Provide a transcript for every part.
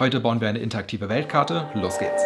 Heute bauen wir eine interaktive Weltkarte. Los geht's!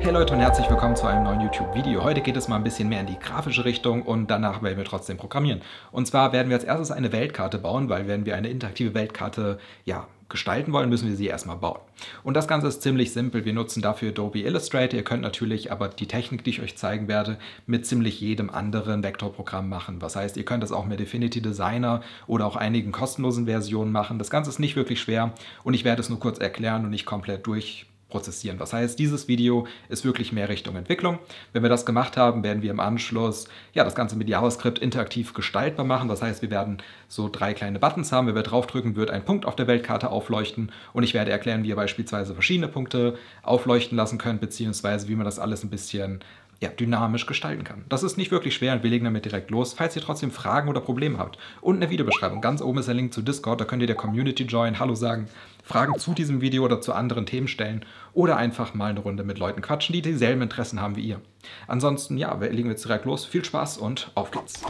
Hey Leute und herzlich willkommen zu einem neuen YouTube-Video. Heute geht es mal ein bisschen mehr in die grafische Richtung und danach werden wir trotzdem programmieren. Und zwar werden wir als erstes eine Weltkarte bauen, weil werden wir eine interaktive Weltkarte ja, gestalten wollen, müssen wir sie erstmal bauen. Und das Ganze ist ziemlich simpel. Wir nutzen dafür Adobe Illustrator. Ihr könnt natürlich aber die Technik, die ich euch zeigen werde, mit ziemlich jedem anderen Vektorprogramm machen. Was heißt, ihr könnt das auch mit Affinity Designer oder auch einigen kostenlosen Versionen machen. Das Ganze ist nicht wirklich schwer und ich werde es nur kurz erklären und nicht komplett durch prozessieren. Das heißt, dieses Video ist wirklich mehr Richtung Entwicklung. Wenn wir das gemacht haben, werden wir im Anschluss ja, das Ganze mit JavaScript interaktiv gestaltbar machen. Das heißt, wir werden so drei kleine Buttons haben. Wenn wir draufdrücken, wird ein Punkt auf der Weltkarte aufleuchten und ich werde erklären, wie ihr beispielsweise verschiedene Punkte aufleuchten lassen könnt, beziehungsweise wie man das alles ein bisschen ja, dynamisch gestalten kann. Das ist nicht wirklich schwer und wir legen damit direkt los, falls ihr trotzdem Fragen oder Probleme habt. Unten in der Videobeschreibung, ganz oben ist der Link zu Discord, da könnt ihr der Community join, Hallo sagen Fragen zu diesem Video oder zu anderen Themen stellen oder einfach mal eine Runde mit Leuten quatschen, die dieselben Interessen haben wie ihr. Ansonsten, ja, legen wir jetzt direkt los. Viel Spaß und auf geht's!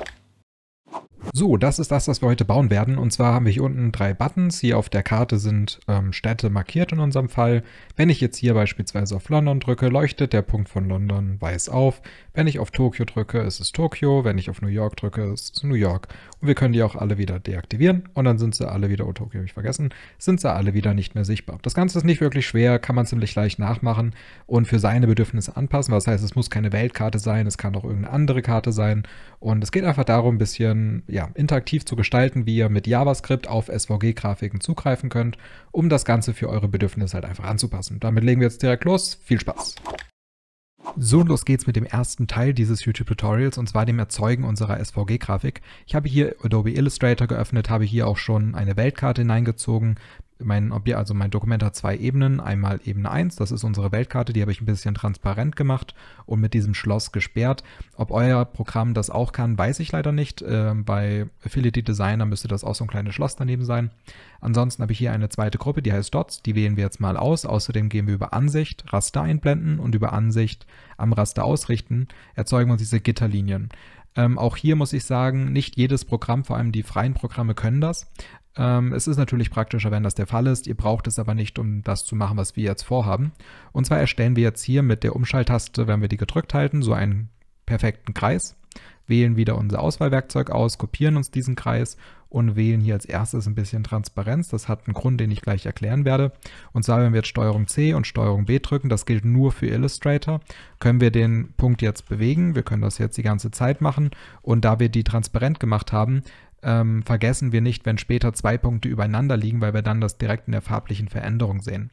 So, das ist das, was wir heute bauen werden. Und zwar haben wir hier unten drei Buttons. Hier auf der Karte sind ähm, Städte markiert in unserem Fall. Wenn ich jetzt hier beispielsweise auf London drücke, leuchtet der Punkt von London weiß auf. Wenn ich auf Tokio drücke, ist es Tokio. Wenn ich auf New York drücke, ist es New York. Und wir können die auch alle wieder deaktivieren. Und dann sind sie alle wieder, oh Tokio habe ich vergessen, sind sie alle wieder nicht mehr sichtbar. Das Ganze ist nicht wirklich schwer, kann man ziemlich leicht nachmachen und für seine Bedürfnisse anpassen. Was heißt, es muss keine Weltkarte sein, es kann auch irgendeine andere Karte sein. Und es geht einfach darum, ein bisschen, ja, interaktiv zu gestalten, wie ihr mit JavaScript auf SVG-Grafiken zugreifen könnt, um das Ganze für eure Bedürfnisse halt einfach anzupassen. Damit legen wir jetzt direkt los. Viel Spaß! So, los geht's mit dem ersten Teil dieses YouTube-Tutorials und zwar dem Erzeugen unserer SVG-Grafik. Ich habe hier Adobe Illustrator geöffnet, habe hier auch schon eine Weltkarte hineingezogen, mein Objekt, also mein Dokument hat zwei Ebenen. Einmal Ebene 1, das ist unsere Weltkarte, die habe ich ein bisschen transparent gemacht und mit diesem Schloss gesperrt. Ob euer Programm das auch kann, weiß ich leider nicht. Ähm, bei Affiliate Designer müsste das auch so ein kleines Schloss daneben sein. Ansonsten habe ich hier eine zweite Gruppe, die heißt Dots, die wählen wir jetzt mal aus. Außerdem gehen wir über Ansicht, Raster einblenden und über Ansicht am Raster ausrichten, erzeugen wir uns diese Gitterlinien. Ähm, auch hier muss ich sagen, nicht jedes Programm, vor allem die freien Programme können das. Ähm, es ist natürlich praktischer, wenn das der Fall ist. Ihr braucht es aber nicht, um das zu machen, was wir jetzt vorhaben. Und zwar erstellen wir jetzt hier mit der Umschalttaste, wenn wir die gedrückt halten, so einen perfekten Kreis, wählen wieder unser Auswahlwerkzeug aus, kopieren uns diesen Kreis und wählen hier als erstes ein bisschen Transparenz. Das hat einen Grund, den ich gleich erklären werde. Und zwar, wenn wir jetzt strg C und strg B drücken, das gilt nur für Illustrator, können wir den Punkt jetzt bewegen. Wir können das jetzt die ganze Zeit machen. Und da wir die transparent gemacht haben, ähm, vergessen wir nicht, wenn später zwei Punkte übereinander liegen, weil wir dann das direkt in der farblichen Veränderung sehen.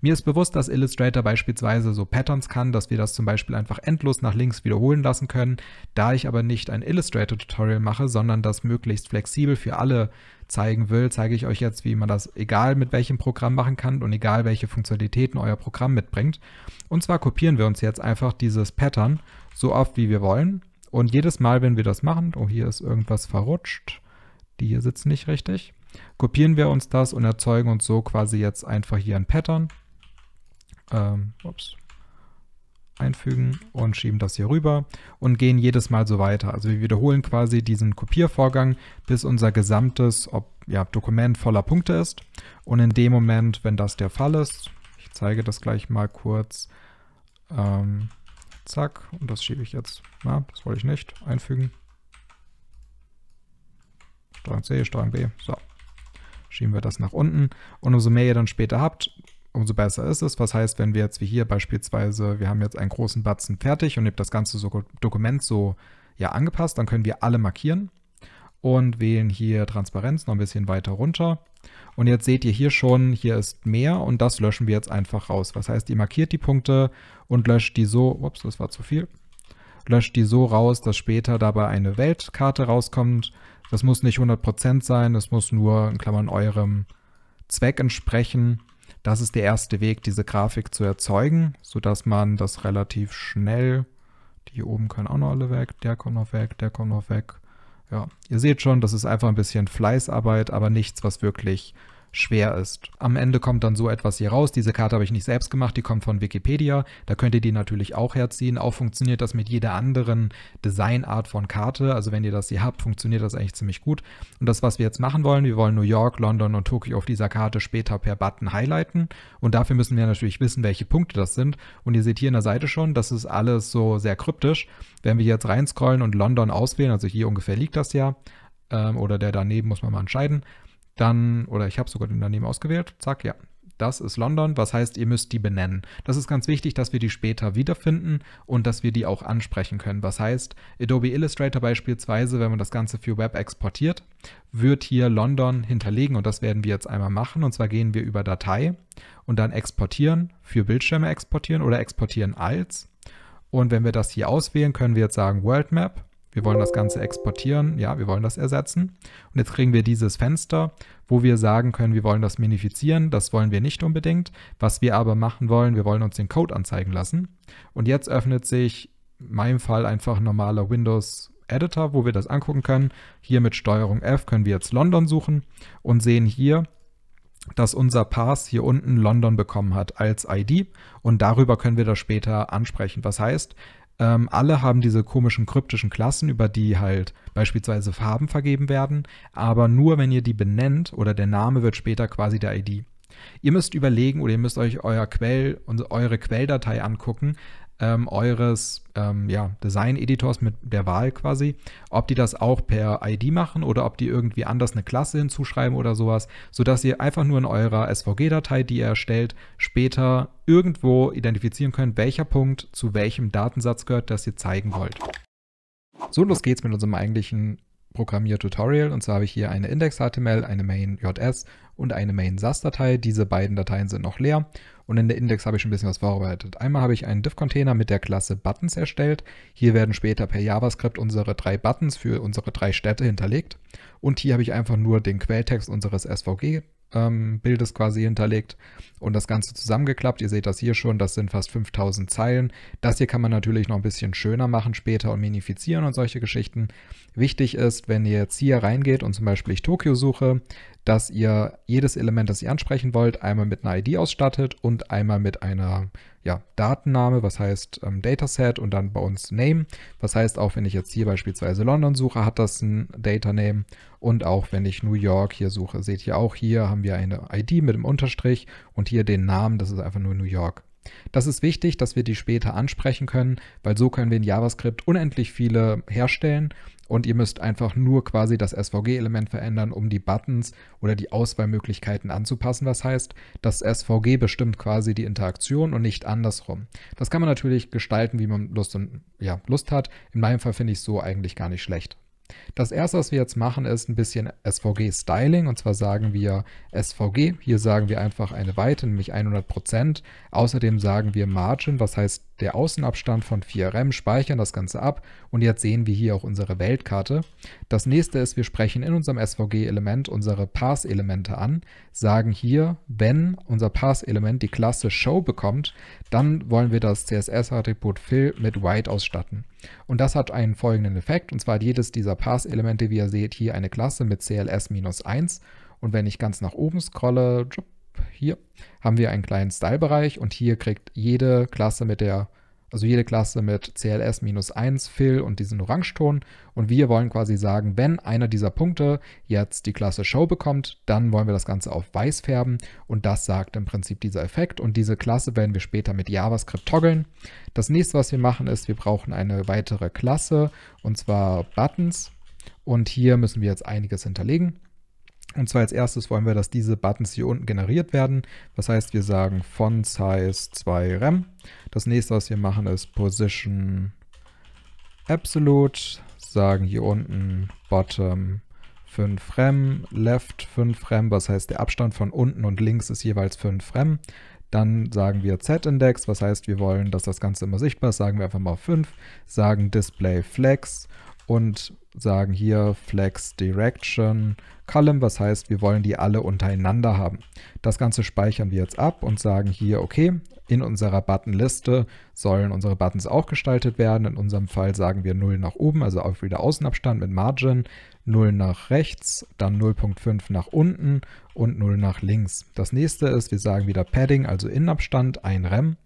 Mir ist bewusst, dass Illustrator beispielsweise so Patterns kann, dass wir das zum Beispiel einfach endlos nach links wiederholen lassen können. Da ich aber nicht ein Illustrator-Tutorial mache, sondern das möglichst flexibel für alle zeigen will, zeige ich euch jetzt, wie man das egal mit welchem Programm machen kann und egal welche Funktionalitäten euer Programm mitbringt. Und zwar kopieren wir uns jetzt einfach dieses Pattern so oft, wie wir wollen. Und jedes Mal, wenn wir das machen, oh hier ist irgendwas verrutscht, die hier sitzen nicht richtig, kopieren wir uns das und erzeugen uns so quasi jetzt einfach hier ein Pattern. Ähm, ups, einfügen und schieben das hier rüber und gehen jedes Mal so weiter. Also wir wiederholen quasi diesen Kopiervorgang, bis unser gesamtes ob, ja, Dokument voller Punkte ist. Und in dem Moment, wenn das der Fall ist, ich zeige das gleich mal kurz, ähm, zack, und das schiebe ich jetzt, na, das wollte ich nicht, einfügen, Strg C, Strg B. So. Schieben wir das nach unten. Und umso mehr ihr dann später habt, umso besser ist es. Was heißt, wenn wir jetzt wie hier beispielsweise, wir haben jetzt einen großen Batzen fertig und habt das ganze so Dokument so ja, angepasst, dann können wir alle markieren und wählen hier Transparenz noch ein bisschen weiter runter. Und jetzt seht ihr hier schon, hier ist mehr und das löschen wir jetzt einfach raus. Was heißt, ihr markiert die Punkte und löscht die so, ups, das war zu viel, löscht die so raus, dass später dabei eine Weltkarte rauskommt. Das muss nicht 100% sein, es muss nur in Klammern eurem Zweck entsprechen. Das ist der erste Weg, diese Grafik zu erzeugen, sodass man das relativ schnell. Die hier oben können auch noch alle weg, der kommt noch weg, der kommt noch weg. Ja, ihr seht schon, das ist einfach ein bisschen Fleißarbeit, aber nichts, was wirklich schwer ist. Am Ende kommt dann so etwas hier raus. Diese Karte habe ich nicht selbst gemacht, die kommt von Wikipedia. Da könnt ihr die natürlich auch herziehen. Auch funktioniert das mit jeder anderen Designart von Karte. Also wenn ihr das hier habt, funktioniert das eigentlich ziemlich gut. Und das, was wir jetzt machen wollen, wir wollen New York, London und Tokio auf dieser Karte später per Button highlighten. Und dafür müssen wir natürlich wissen, welche Punkte das sind. Und ihr seht hier in der Seite schon, das ist alles so sehr kryptisch. Wenn wir jetzt reinscrollen und London auswählen, also hier ungefähr liegt das ja, ähm, oder der daneben muss man mal entscheiden, dann, oder ich habe sogar den daneben ausgewählt, zack, ja, das ist London, was heißt, ihr müsst die benennen. Das ist ganz wichtig, dass wir die später wiederfinden und dass wir die auch ansprechen können. Was heißt, Adobe Illustrator beispielsweise, wenn man das Ganze für Web exportiert, wird hier London hinterlegen und das werden wir jetzt einmal machen. Und zwar gehen wir über Datei und dann exportieren, für Bildschirme exportieren oder exportieren als. Und wenn wir das hier auswählen, können wir jetzt sagen World Map wir wollen das Ganze exportieren, ja, wir wollen das ersetzen. Und jetzt kriegen wir dieses Fenster, wo wir sagen können, wir wollen das minifizieren, das wollen wir nicht unbedingt. Was wir aber machen wollen, wir wollen uns den Code anzeigen lassen. Und jetzt öffnet sich in meinem Fall einfach ein normaler Windows Editor, wo wir das angucken können. Hier mit Steuerung F können wir jetzt London suchen und sehen hier, dass unser Pass hier unten London bekommen hat als ID und darüber können wir das später ansprechen. Was heißt, ähm, alle haben diese komischen kryptischen Klassen, über die halt beispielsweise Farben vergeben werden, aber nur wenn ihr die benennt oder der Name wird später quasi der ID. Ihr müsst überlegen oder ihr müsst euch euer Quell, eure Quelldatei angucken, ähm, eures ähm, ja, Design-Editors mit der Wahl quasi, ob die das auch per ID machen oder ob die irgendwie anders eine Klasse hinzuschreiben oder sowas, sodass ihr einfach nur in eurer SVG-Datei, die ihr erstellt, später irgendwo identifizieren könnt, welcher Punkt zu welchem Datensatz gehört, das ihr zeigen wollt. So, los geht's mit unserem eigentlichen Programmier-Tutorial. Und zwar habe ich hier eine Index.html, eine Main.js und eine Main.sas-Datei. Diese beiden Dateien sind noch leer und in der Index habe ich schon ein bisschen was vorbereitet. Einmal habe ich einen Div-Container mit der Klasse Buttons erstellt. Hier werden später per JavaScript unsere drei Buttons für unsere drei Städte hinterlegt. Und hier habe ich einfach nur den Quelltext unseres SVG ähm, Bildes quasi hinterlegt und das Ganze zusammengeklappt. Ihr seht das hier schon, das sind fast 5000 Zeilen. Das hier kann man natürlich noch ein bisschen schöner machen später und minifizieren und solche Geschichten. Wichtig ist, wenn ihr jetzt hier reingeht und zum Beispiel ich Tokio suche, dass ihr jedes Element, das ihr ansprechen wollt, einmal mit einer ID ausstattet und einmal mit einer ja, Datenname, was heißt ähm, Dataset und dann bei uns Name. Was heißt auch, wenn ich jetzt hier beispielsweise London suche, hat das ein Data Name. Und auch wenn ich New York hier suche, seht ihr auch hier haben wir eine ID mit dem Unterstrich und hier den Namen, das ist einfach nur New York. Das ist wichtig, dass wir die später ansprechen können, weil so können wir in JavaScript unendlich viele herstellen und ihr müsst einfach nur quasi das SVG-Element verändern, um die Buttons oder die Auswahlmöglichkeiten anzupassen. Das heißt, das SVG bestimmt quasi die Interaktion und nicht andersrum. Das kann man natürlich gestalten, wie man Lust, und, ja, Lust hat. In meinem Fall finde ich es so eigentlich gar nicht schlecht. Das erste, was wir jetzt machen, ist ein bisschen SVG-Styling. Und zwar sagen wir SVG. Hier sagen wir einfach eine Weite, nämlich 100%. Außerdem sagen wir Margin, was heißt der Außenabstand von 4RM, e speichern das Ganze ab und jetzt sehen wir hier auch unsere Weltkarte. Das nächste ist, wir sprechen in unserem SVG-Element unsere Pass-Elemente an, sagen hier, wenn unser Pass-Element die Klasse Show bekommt, dann wollen wir das CSS-Attribut Fill mit White ausstatten. Und das hat einen folgenden Effekt, und zwar hat jedes dieser Pass-Elemente, wie ihr seht, hier eine Klasse mit CLS-1 und wenn ich ganz nach oben scrolle, hier haben wir einen kleinen Style-Bereich und hier kriegt jede Klasse mit der, also jede Klasse mit CLS-1 Fill und diesen Orangeton. Und wir wollen quasi sagen, wenn einer dieser Punkte jetzt die Klasse Show bekommt, dann wollen wir das Ganze auf weiß färben. Und das sagt im Prinzip dieser Effekt. Und diese Klasse werden wir später mit JavaScript toggeln. Das nächste, was wir machen, ist, wir brauchen eine weitere Klasse und zwar Buttons. Und hier müssen wir jetzt einiges hinterlegen. Und zwar als erstes wollen wir, dass diese Buttons hier unten generiert werden. Das heißt, wir sagen Font Size 2 Rem. Das nächste, was wir machen, ist Position Absolute. Sagen hier unten Bottom 5 Rem, Left 5 Rem. Was heißt, der Abstand von unten und links ist jeweils 5 Rem. Dann sagen wir Z-Index, was heißt, wir wollen, dass das Ganze immer sichtbar ist. Sagen wir einfach mal 5. Sagen Display Flex und sagen hier Flex Direction Column, was heißt, wir wollen die alle untereinander haben. Das Ganze speichern wir jetzt ab und sagen hier, okay, in unserer Buttonliste sollen unsere Buttons auch gestaltet werden. In unserem Fall sagen wir 0 nach oben, also auf wieder Außenabstand mit Margin, 0 nach rechts, dann 0.5 nach unten und 0 nach links. Das nächste ist, wir sagen wieder Padding, also Innenabstand, ein Rem.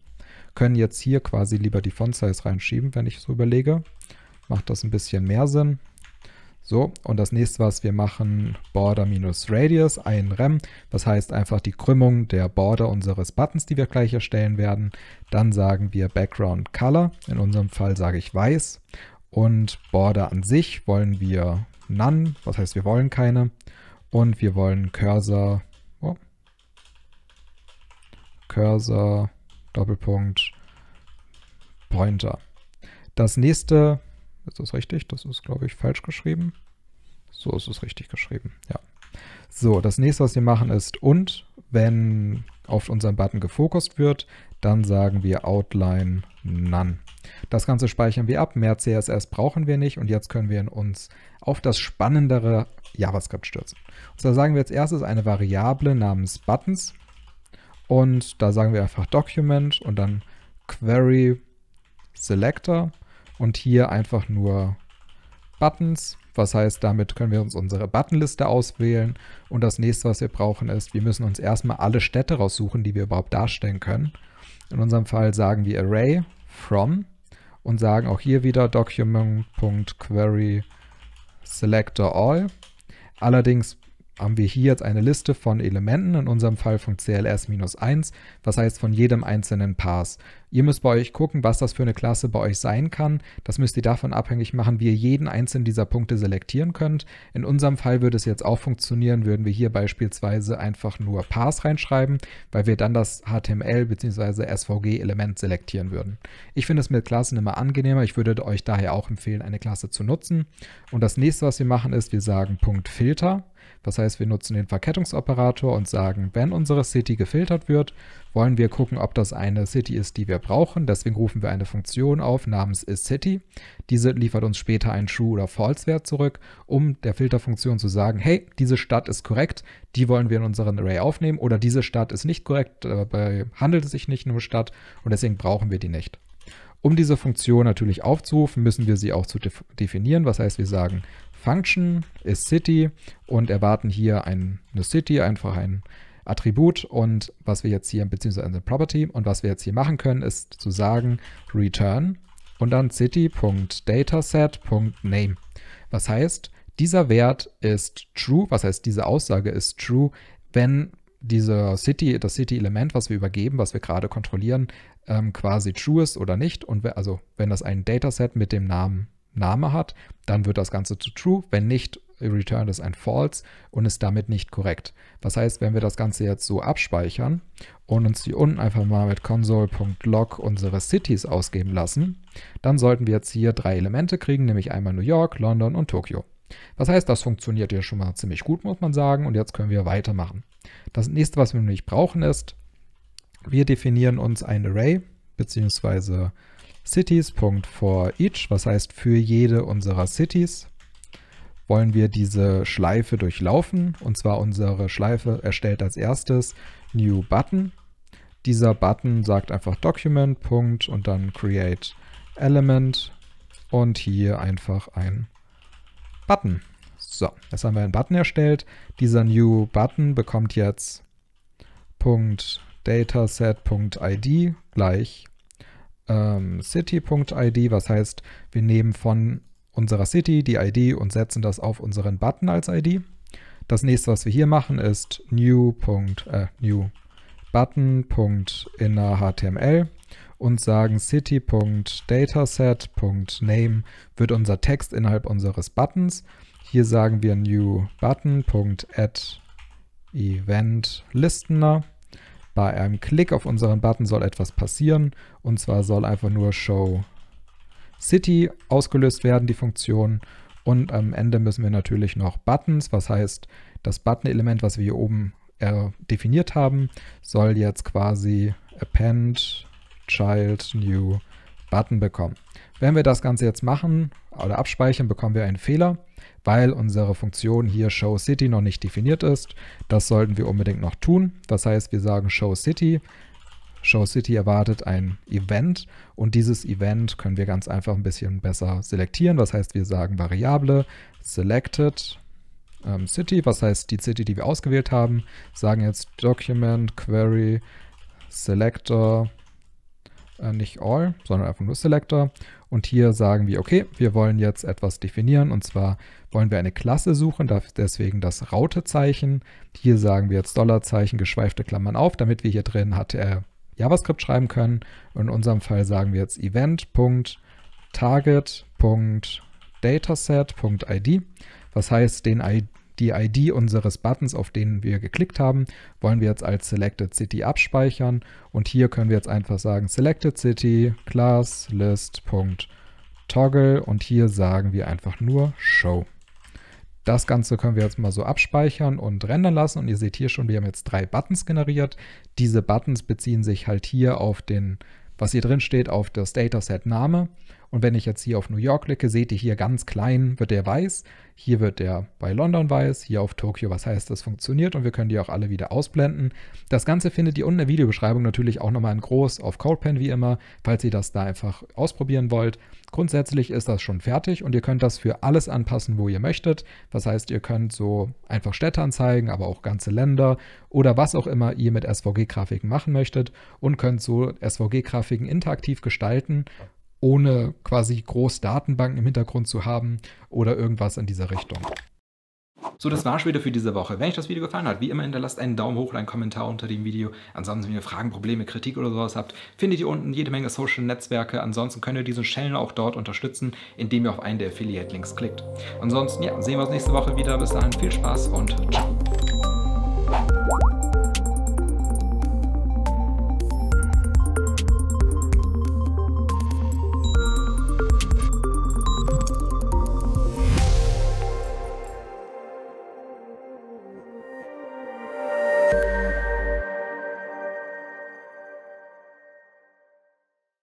Können jetzt hier quasi lieber die Font Size reinschieben, wenn ich so überlege. Macht das ein bisschen mehr Sinn. So, und das nächste, was wir machen, Border-Radius, ein Rem. Das heißt einfach die Krümmung der Border unseres Buttons, die wir gleich erstellen werden. Dann sagen wir Background Color. In unserem Fall sage ich weiß. Und Border an sich wollen wir None. Das heißt, wir wollen keine. Und wir wollen Cursor, oh, Cursor, Doppelpunkt, Pointer. Das nächste ist das richtig? Das ist, glaube ich, falsch geschrieben. So ist es richtig geschrieben, ja. So, das nächste, was wir machen, ist und wenn auf unseren Button gefokust wird, dann sagen wir Outline None. Das Ganze speichern wir ab, mehr CSS brauchen wir nicht und jetzt können wir uns auf das spannendere JavaScript stürzen. Und da sagen wir als erstes eine Variable namens Buttons und da sagen wir einfach Document und dann Query Selector und hier einfach nur Buttons. Was heißt, damit können wir uns unsere Buttonliste auswählen. Und das nächste, was wir brauchen, ist, wir müssen uns erstmal alle Städte raussuchen, die wir überhaupt darstellen können. In unserem Fall sagen wir Array from und sagen auch hier wieder document.query selector all. Allerdings haben wir hier jetzt eine Liste von Elementen, in unserem Fall von CLS-1, was heißt von jedem einzelnen Pass. Ihr müsst bei euch gucken, was das für eine Klasse bei euch sein kann. Das müsst ihr davon abhängig machen, wie ihr jeden einzelnen dieser Punkte selektieren könnt. In unserem Fall würde es jetzt auch funktionieren, würden wir hier beispielsweise einfach nur Pass reinschreiben, weil wir dann das HTML bzw. SVG-Element selektieren würden. Ich finde es mit Klassen immer angenehmer. Ich würde euch daher auch empfehlen, eine Klasse zu nutzen. Und das nächste, was wir machen, ist, wir sagen Punkt Filter. Das heißt, wir nutzen den Verkettungsoperator und sagen, wenn unsere City gefiltert wird, wollen wir gucken, ob das eine City ist, die wir brauchen. Deswegen rufen wir eine Funktion auf namens isCity. Diese liefert uns später einen True- oder False-Wert zurück, um der Filterfunktion zu sagen, hey, diese Stadt ist korrekt, die wollen wir in unseren Array aufnehmen oder diese Stadt ist nicht korrekt, dabei handelt es sich nicht um Stadt und deswegen brauchen wir die nicht. Um diese Funktion natürlich aufzurufen, müssen wir sie auch zu def definieren. Was heißt, wir sagen Function ist City und erwarten hier ein, eine City, einfach ein Attribut. Und was wir jetzt hier, beziehungsweise eine Property, und was wir jetzt hier machen können, ist zu sagen return und dann city.dataset.name. Was heißt, dieser Wert ist true, was heißt, diese Aussage ist true, wenn diese City, das City-Element, was wir übergeben, was wir gerade kontrollieren, ähm, quasi true ist oder nicht. Und also wenn das ein Dataset mit dem Namen Name hat, dann wird das Ganze zu true. Wenn nicht, returned es ein false und ist damit nicht korrekt. Was heißt, wenn wir das Ganze jetzt so abspeichern und uns hier unten einfach mal mit console.log unsere Cities ausgeben lassen, dann sollten wir jetzt hier drei Elemente kriegen, nämlich einmal New York, London und Tokio. Was heißt, das funktioniert ja schon mal ziemlich gut, muss man sagen, und jetzt können wir weitermachen. Das nächste, was wir nämlich brauchen, ist, wir definieren uns ein Array, beziehungsweise cities.forEach, was heißt für jede unserer Cities, wollen wir diese Schleife durchlaufen. Und zwar unsere Schleife erstellt als erstes New Button. Dieser Button sagt einfach Document. Punkt, und dann Create Element und hier einfach ein Button. So, jetzt haben wir einen Button erstellt. Dieser New Button bekommt jetzt Punkt .dataset.id gleich ähm, city.id, was heißt, wir nehmen von unserer City die ID und setzen das auf unseren Button als ID. Das nächste, was wir hier machen, ist new, äh, new button.innerHTML und sagen city.dataset.name wird unser Text innerhalb unseres Buttons. Hier sagen wir new button.add listener bei einem Klick auf unseren Button soll etwas passieren. Und zwar soll einfach nur Show City ausgelöst werden, die Funktion. Und am Ende müssen wir natürlich noch Buttons, was heißt, das Button-Element, was wir hier oben äh, definiert haben, soll jetzt quasi append child new button bekommen. Wenn wir das Ganze jetzt machen oder abspeichern, bekommen wir einen Fehler weil unsere Funktion hier showCity noch nicht definiert ist. Das sollten wir unbedingt noch tun. Das heißt, wir sagen showCity. showCity erwartet ein Event und dieses Event können wir ganz einfach ein bisschen besser selektieren. Das heißt, wir sagen Variable selected ähm, City, was heißt die City, die wir ausgewählt haben, sagen jetzt Document Query Selector äh, nicht all, sondern einfach nur Selector. Und hier sagen wir, okay, wir wollen jetzt etwas definieren und zwar wollen wir eine Klasse suchen, deswegen das Raute-Zeichen. Hier sagen wir jetzt Dollarzeichen, geschweifte Klammern auf, damit wir hier drin HTML JavaScript schreiben können. Und in unserem Fall sagen wir jetzt event.target.dataset.id. Was heißt, den, die ID unseres Buttons, auf den wir geklickt haben, wollen wir jetzt als Selected City abspeichern. Und hier können wir jetzt einfach sagen Selected City Class List.toggle und hier sagen wir einfach nur Show. Das Ganze können wir jetzt mal so abspeichern und rendern lassen. Und ihr seht hier schon, wir haben jetzt drei Buttons generiert. Diese Buttons beziehen sich halt hier auf den, was hier drin steht, auf das Dataset Name. Und wenn ich jetzt hier auf New York klicke, seht ihr hier ganz klein wird der weiß, hier wird der bei London weiß, hier auf Tokio, was heißt, das funktioniert und wir können die auch alle wieder ausblenden. Das Ganze findet ihr unten in der Videobeschreibung natürlich auch nochmal in groß auf CodePen wie immer, falls ihr das da einfach ausprobieren wollt. Grundsätzlich ist das schon fertig und ihr könnt das für alles anpassen, wo ihr möchtet. Das heißt, ihr könnt so einfach Städte anzeigen, aber auch ganze Länder oder was auch immer ihr mit SVG-Grafiken machen möchtet und könnt so SVG-Grafiken interaktiv gestalten ohne quasi groß Datenbanken im Hintergrund zu haben oder irgendwas in dieser Richtung. So, das war's wieder für diese Woche. Wenn euch das Video gefallen hat, wie immer hinterlasst einen Daumen hoch oder einen Kommentar unter dem Video. Ansonsten, wenn ihr Fragen, Probleme, Kritik oder sowas habt, findet ihr unten jede Menge Social Netzwerke. Ansonsten könnt ihr diesen Channel auch dort unterstützen, indem ihr auf einen der Affiliate-Links klickt. Ansonsten, ja, sehen wir uns nächste Woche wieder. Bis dahin, viel Spaß und ciao.